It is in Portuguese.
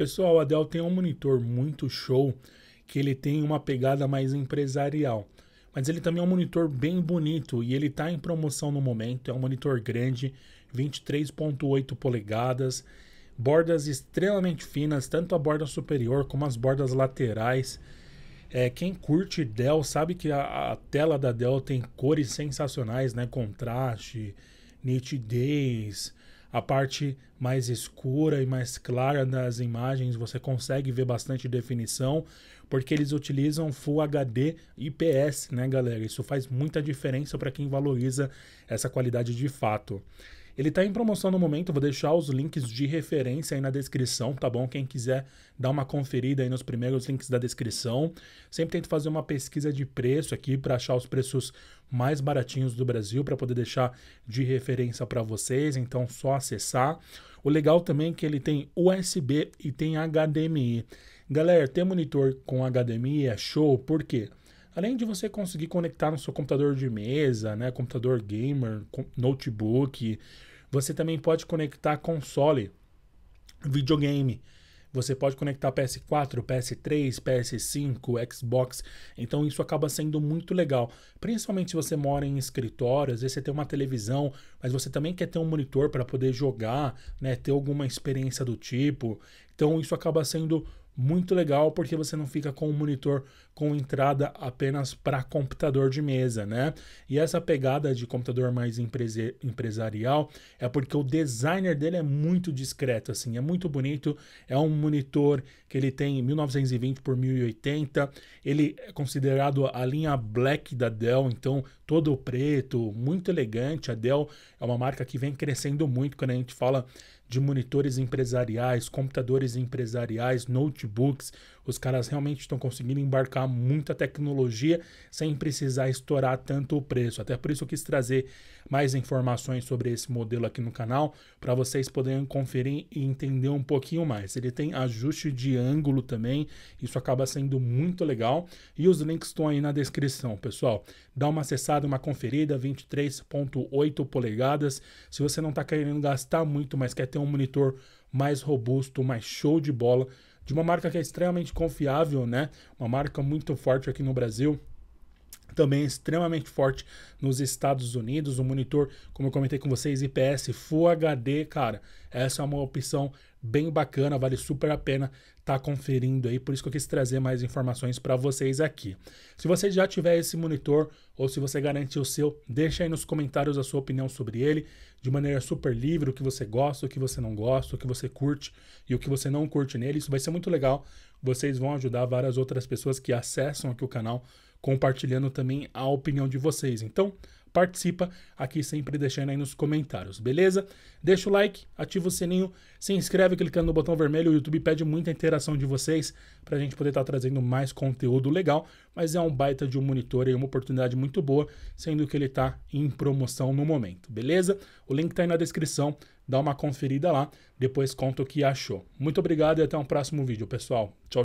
Pessoal, a Dell tem um monitor muito show que ele tem uma pegada mais empresarial. Mas ele também é um monitor bem bonito e ele está em promoção no momento. É um monitor grande, 23.8 polegadas, bordas extremamente finas, tanto a borda superior como as bordas laterais. É, quem curte Dell sabe que a, a, tela da Dell tem cores sensacionais, né? Contraste, nitidez, a parte mais escura e mais clara das imagens você consegue ver bastante definição, porque eles utilizam Full HD IPS, né, galera? Isso faz muita diferença para quem valoriza essa qualidade de fato. Ele tá em promoção no momento, vou deixar os links de referência aí na descrição, tá bom? Quem quiser dar uma conferida aí nos primeiros links da descrição. Sempre tento fazer uma pesquisa de preço aqui para achar os preços mais baratinhos do Brasil para poder deixar de referência para vocês, então só acessar. O legal também é que ele tem USB e tem HDMI. Galera, ter monitor com HDMI é show, por quê? Além de você conseguir conectar no seu computador de mesa, né, computador gamer, notebook, você também pode conectar console, videogame. Você pode conectar PS4, PS3, PS5, Xbox. Então isso acaba sendo muito legal. Principalmente se você mora em escritório, às vezes você tem uma televisão, mas você também quer ter um monitor para poder jogar, né, ter alguma experiência do tipo. Então isso acaba sendo muito legal porque você não fica com um monitor com entrada apenas para computador de mesa, né? E essa pegada de computador mais empresarial é porque o designer dele é muito discreto, assim, é muito bonito. É um monitor que ele tem 1920 por 1080, ele é considerado a linha black da Dell, então todo preto, muito elegante. A Dell é uma marca que vem crescendo muito quando a gente fala de monitores empresariais, computadores empresariais, notebooks, os caras realmente estão conseguindo embarcar muita tecnologia sem precisar estourar tanto o preço. Até por isso eu quis trazer mais informações sobre esse modelo aqui no canal, para vocês poderem conferir e entender um pouquinho mais. Ele tem ajuste de ângulo também, isso acaba sendo muito legal. E os links estão aí na descrição, pessoal. Dá uma acessada, uma conferida, 23.8 polegadas. Se você não está querendo gastar muito, mas quer ter um monitor mais robusto, mais show de bola, de uma marca que é extremamente confiável, né? Uma marca muito forte aqui no Brasil também extremamente forte nos Estados Unidos. O monitor, como eu comentei com vocês, IPS Full HD, cara, essa é uma opção bem bacana, vale super a pena estar tá conferindo aí, por isso que eu quis trazer mais informações para vocês aqui. Se você já tiver esse monitor ou se você garante o seu, deixa aí nos comentários a sua opinião sobre ele, de maneira super livre, o que você gosta, o que você não gosta, o que você curte e o que você não curte nele. Isso vai ser muito legal. Vocês vão ajudar várias outras pessoas que acessam aqui o canal compartilhando também a opinião de vocês. Então, participa aqui sempre deixando aí nos comentários, beleza? Deixa o like, ativa o sininho, se inscreve clicando no botão vermelho. O YouTube pede muita interação de vocês para a gente poder estar tá trazendo mais conteúdo legal, mas é um baita de um monitor e uma oportunidade muito boa, sendo que ele está em promoção no momento, beleza? O link está aí na descrição, dá uma conferida lá, depois conta o que achou. Muito obrigado e até um próximo vídeo, pessoal. Tchau.